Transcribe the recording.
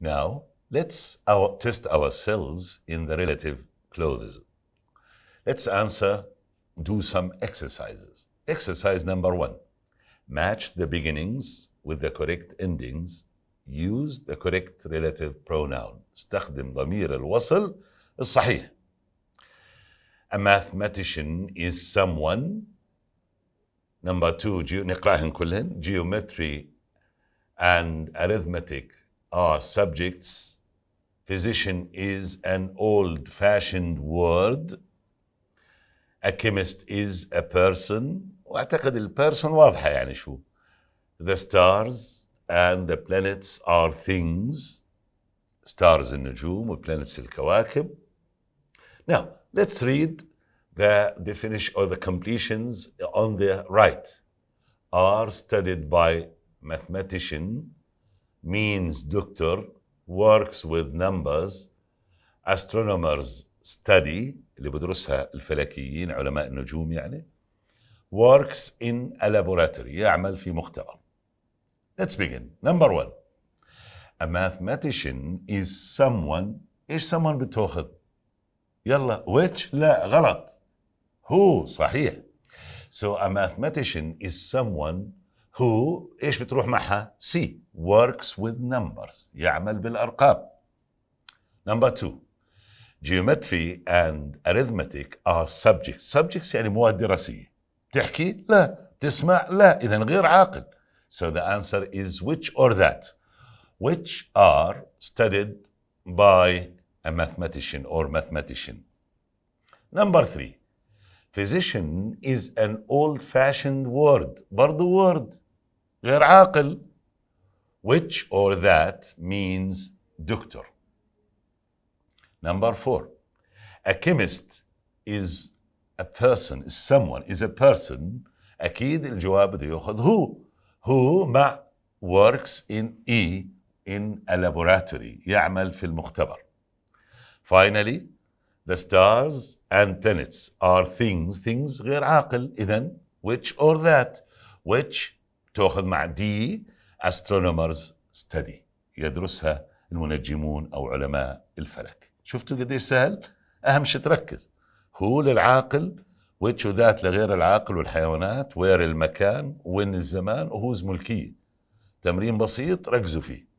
Now, let's our, test ourselves in the relative clothes. Let's answer, do some exercises. Exercise number one match the beginnings with the correct endings. Use the correct relative pronoun. استخدم ضمير الوصل الصحيح. A mathematician is someone. Number two, نقراهن كلهن geometry and arithmetic are subjects. Physician is an old fashioned word. A chemist is a person. واعتقد البيرسون واضحه يعني شو. The stars and the planets are things. Stars النجوم planets الكواكب. Now, let's read the definition or the completions on the right are studied by mathematician means doctor, works with numbers, astronomers study اللي بدرسها الفلكيين علماء النجوم يعني works in a laboratory يعمل في مختبر. Let's begin. Number one. A mathematician is someone ايش someone بتاخذ؟ يلا which لا غلط. Who صحيح. So a mathematician is someone هو ايش بتروح معها؟ سي وركس وذ نمبرز يعمل بالارقام. نمبر 2 جيومتري اند اريثمتيك ار سبجكت سبجكتس يعني مواد دراسيه. بتحكي لا، تسمع؟ لا، اذا غير عاقل. So the answer is which or that. Which are studied by a mathematician or mathematician. نمبر 3 physician is an old-fashioned word برضو word غير عاقل which or that means doctor number four a chemist is a person is someone is a person أكيد الجواب بده يأخذ who who مع works in E in a laboratory يعمل في المختبر finally The stars and planets are things things غير عاقل إذا which or that which تأخذ مع دي astronomers study يدرسها المنجمون أو علماء الفلك شفتوا قديش سهل أهم شيء تركز هو للعاقل which ذات لغير العاقل والحيوانات وير المكان وين الزمان وهوز ملكية تمرين بسيط ركزوا فيه